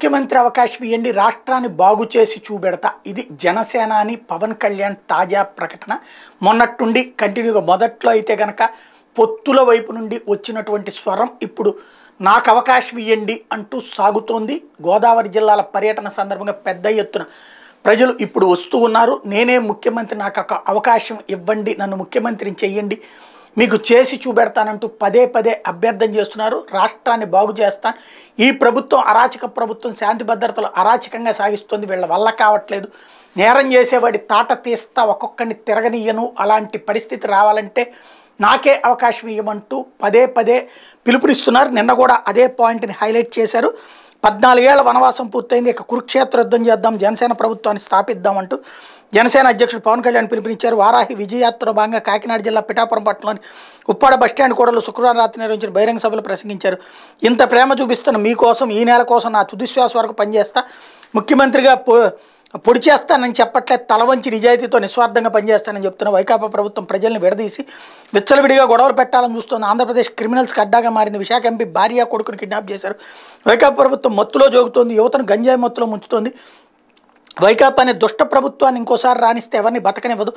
ముఖ్యమంత్రి అవకాశం ఇవ్వండి రాష్ట్రాన్ని బాగు చేసి చూపెడతా ఇది జనసేనాని పవన్ కళ్యాణ్ తాజా ప్రకటన మొన్నట్టుండి కంటిన్యూగా మొదట్లో అయితే కనుక పొత్తుల వైపు నుండి వచ్చినటువంటి స్వరం ఇప్పుడు నాకు అవకాశం ఇవ్వండి అంటూ సాగుతోంది గోదావరి జిల్లాల పర్యటన సందర్భంగా పెద్ద ఎత్తున ప్రజలు ఇప్పుడు వస్తూ ఉన్నారు నేనే ముఖ్యమంత్రి నాకు అవకాశం ఇవ్వండి నన్ను ముఖ్యమంత్రిని చెయ్యండి మీకు చేసి చూపెడతానంటూ పదే పదే అభ్యర్థం చేస్తున్నారు రాష్ట్రాన్ని బాగు చేస్తాను ఈ ప్రభుత్వం అరాచక ప్రభుత్వం శాంతి భద్రతలు అరాచకంగా సాగిస్తుంది వీళ్ళ వల్ల కావట్లేదు నేరం చేసేవాడి తాట తీస్తా ఒక్కొక్కరిని తిరగనీయను అలాంటి పరిస్థితి రావాలంటే నాకే అవకాశం ఇవ్వమంటూ పదే పదే పిలుపునిస్తున్నారు నిన్న కూడా అదే పాయింట్ని హైలైట్ చేశారు పద్నాలుగేళ్ల వనవాసం పూర్తయింది ఇక కురుక్షేత్ర యుద్ధం చేద్దాం జనసేన ప్రభుత్వాన్ని స్థాపిద్దామంటూ జనసేన అధ్యక్షుడు పవన్ కళ్యాణ్ పిలుపునిచ్చారు వారాహి విజయయాత్ర భాగంగా కాకినాడ జిల్లా పిఠాపురం పట్టణంలోని ఉప్పాడ బస్టాండ్ కూడలో శుక్రవారం రాత్రి నిర్వహించిన బహిరంగ సభలు ప్రసంగించారు ఇంత ప్రేమ చూపిస్తున్న మీకోసం ఈ నెల కోసం నా తుదిశ్వాస వరకు పనిచేస్తా ముఖ్యమంత్రిగా పొడి చేస్తానని చెప్పట్లే తల వంచి నిజాయితీతో నిస్వార్థంగా పనిచేస్తానని చెప్తున్న వైకాపా ప్రభుత్వం ప్రజల్ని విడదీసి విచ్చలవిడిగా గొడవలు పెట్టాలని చూస్తోంది ఆంధ్రప్రదేశ్ క్రిమినల్స్కి అడ్డాగా మారింది విశాఖ ఎంపీ భార్య కొడుకుని కిడ్నాప్ చేశారు వైకాపా ప్రభుత్వం మత్తులో జోగుతోంది యువతను గంజాయి మత్తులో ముంచుతోంది వైకాపా అనే దుష్ట ప్రభుత్వాన్ని ఇంకోసారి రాణిస్తే ఎవరిని బతకనివ్వదు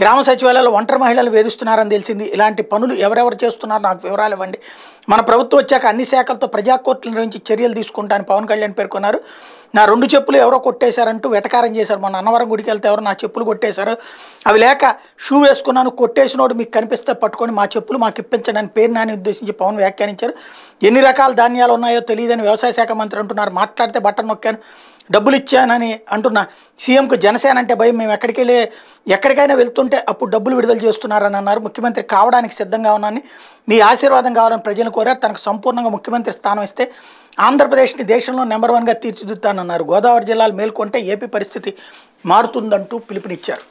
గ్రామ సచివాలయాలు ఒంటరి మహిళలు వేధిస్తున్నారని తెలిసింది ఇలాంటి పనులు ఎవరెవరు చేస్తున్నారో నాకు వివరాలు ఇవ్వండి మన ప్రభుత్వం వచ్చాక అన్ని శాఖలతో ప్రజాకోర్టులు నిర్వహించి చర్యలు తీసుకుంటాను పవన్ కళ్యాణ్ పేర్కొన్నారు నా రెండు చెప్పులు ఎవరో కొట్టేశారంటూ వెటకారం చేశారు మన అన్నవరం గుడికి వెళ్తే ఎవరో నా చెప్పులు కొట్టేశారు అవి లేక షూ వేసుకున్నాను కొట్టేసినోడు మీకు కనిపిస్తే పట్టుకొని మా చెప్పులు మాకు ఇప్పించండి అని పేరు నాని ఉద్దేశించి పవన్ వ్యాఖ్యానించారు ఎన్ని రకాల ధాన్యాలు ఉన్నాయో తెలియదని వ్యవసాయ శాఖ మంత్రి అంటున్నారు మాట్లాడితే బట్టను నొక్కాను డబ్బులు ఇచ్చానని అంటున్న సీఎంకు జనసేన అంటే భయం మేము ఎక్కడికి వెళ్ళి ఎక్కడికైనా వెళ్తుంటే అప్పుడు డబ్బులు విడుదల చేస్తున్నారని అన్నారు ముఖ్యమంత్రి కావడానికి సిద్ధంగా ఉన్నానని మీ ఆశీర్వాదం కావాలని ప్రజలు కోరారు తనకు సంపూర్ణంగా ముఖ్యమంత్రి స్థానం ఇస్తే ఆంధ్రప్రదేశ్ని దేశంలో నెంబర్ వన్గా తీర్చిదిద్దానన్నారు గోదావరి జిల్లాలు మేల్కొంటే ఏపీ పరిస్థితి మారుతుందంటూ పిలుపునిచ్చారు